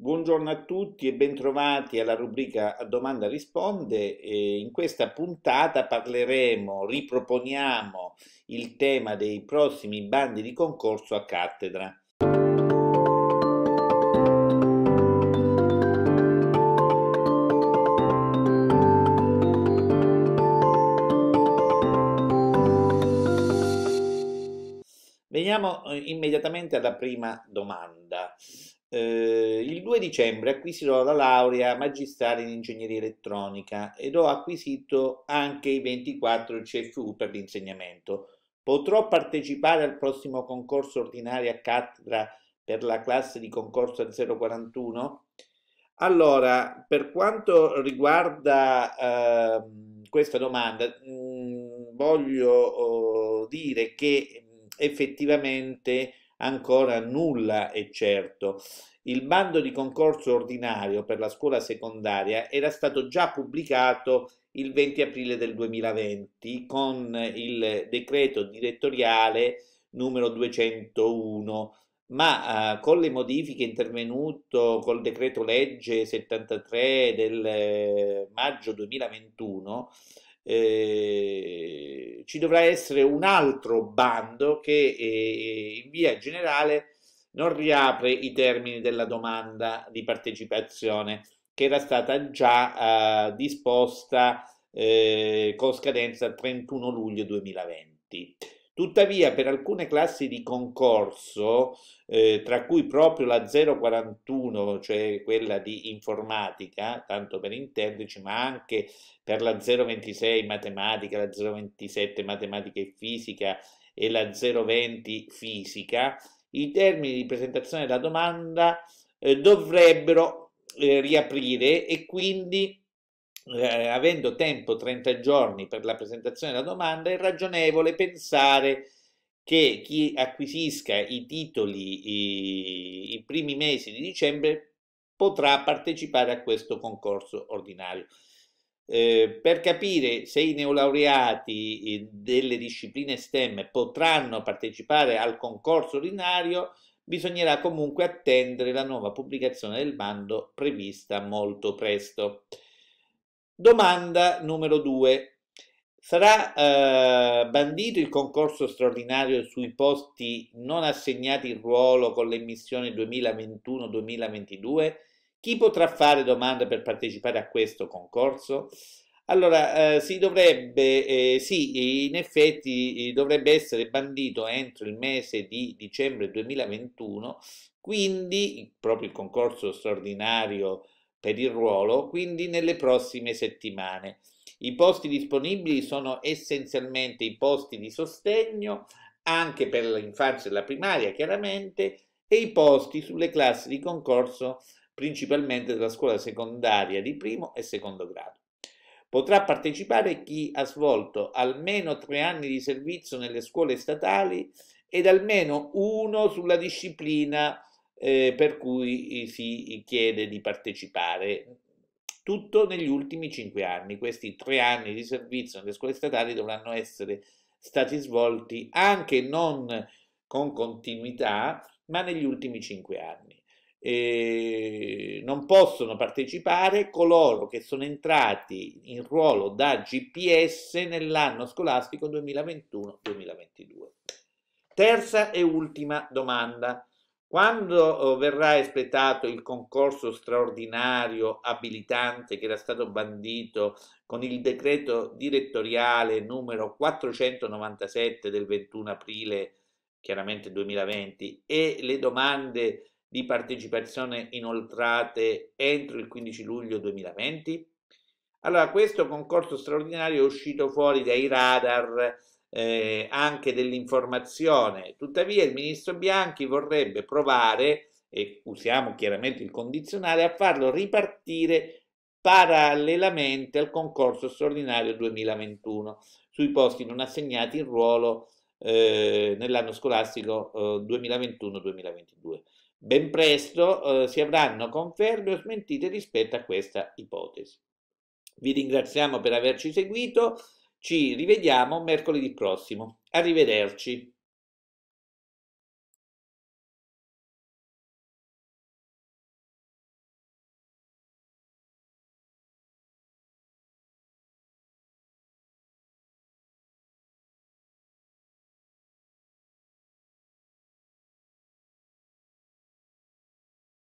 Buongiorno a tutti e bentrovati alla rubrica Domanda Risponde. in questa puntata parleremo, riproponiamo il tema dei prossimi bandi di concorso a cattedra. Veniamo eh, immediatamente alla prima domanda. Eh, il 2 dicembre acquisirò la laurea magistrale in ingegneria elettronica ed ho acquisito anche i 24 CFU per l'insegnamento. Potrò partecipare al prossimo concorso ordinario a cattedra per la classe di concorso 041? Allora, per quanto riguarda eh, questa domanda, mh, mm, voglio oh, dire che mh, mm, effettivamente ancora nulla è certo. Il bando di concorso ordinario per la scuola secondaria era stato già pubblicato il 20 aprile del 2020 con il decreto direttoriale numero 201 ma eh, con le modifiche intervenute col decreto legge 73 del eh, maggio 2021 eh, ci dovrà essere un altro bando che eh, in via generale non riapre i termini della domanda di partecipazione che era stata già eh, disposta eh, con scadenza 31 luglio 2020. Tuttavia, per alcune classi di concorso, eh, tra cui proprio la 041, cioè quella di informatica, tanto per intenderci, ma anche per la 026 matematica, la 027 matematica e fisica e la 020 fisica, i termini di presentazione della domanda eh, dovrebbero eh, riaprire e quindi eh, avendo tempo 30 giorni per la presentazione della domanda, è ragionevole pensare che chi acquisisca i titoli i, i primi mesi di dicembre potrà partecipare a questo concorso ordinario. Eh, per capire se i neolaureati eh, delle discipline STEM potranno partecipare al concorso ordinario, bisognerà comunque attendere la nuova pubblicazione del bando prevista molto presto. Domanda numero due. Sarà eh, bandito il concorso straordinario sui posti non assegnati in ruolo con l'emissione 2021-2022? Chi potrà fare domanda per partecipare a questo concorso? Allora, eh, si dovrebbe, eh, sì, in effetti eh, dovrebbe essere bandito entro il mese di dicembre 2021, quindi proprio il concorso straordinario per il ruolo, quindi nelle prossime settimane. I posti disponibili sono essenzialmente i posti di sostegno, anche per l'infanzia e la primaria chiaramente, e i posti sulle classi di concorso principalmente della scuola secondaria di primo e secondo grado. Potrà partecipare chi ha svolto almeno tre anni di servizio nelle scuole statali ed almeno uno sulla disciplina eh, per cui eh, si eh, chiede di partecipare. Tutto negli ultimi cinque anni. Questi tre anni di servizio nelle scuole statali dovranno essere stati svolti anche non con continuità, ma negli ultimi cinque anni. Eh, non possono partecipare coloro che sono entrati in ruolo da GPS nell'anno scolastico 2021-2022. Terza e ultima domanda. Quando oh, verrà espletato il concorso straordinario abilitante che era stato bandito con il decreto direttoriale numero 497 del 21 aprile, chiaramente 2020, e le domande di partecipazione inoltrate entro il 15 luglio 2020? Allora, questo concorso straordinario è uscito fuori dai radar eh, anche dell'informazione. Tuttavia il ministro Bianchi vorrebbe provare, e usiamo chiaramente il condizionale, a farlo ripartire parallelamente al concorso straordinario 2021 sui posti non assegnati in ruolo eh, nell'anno scolastico eh, 2021-2022. Ben presto eh, si avranno conferme o smentite rispetto a questa ipotesi. Vi ringraziamo per averci seguito. Ci rivediamo mercoledì prossimo. Arrivederci.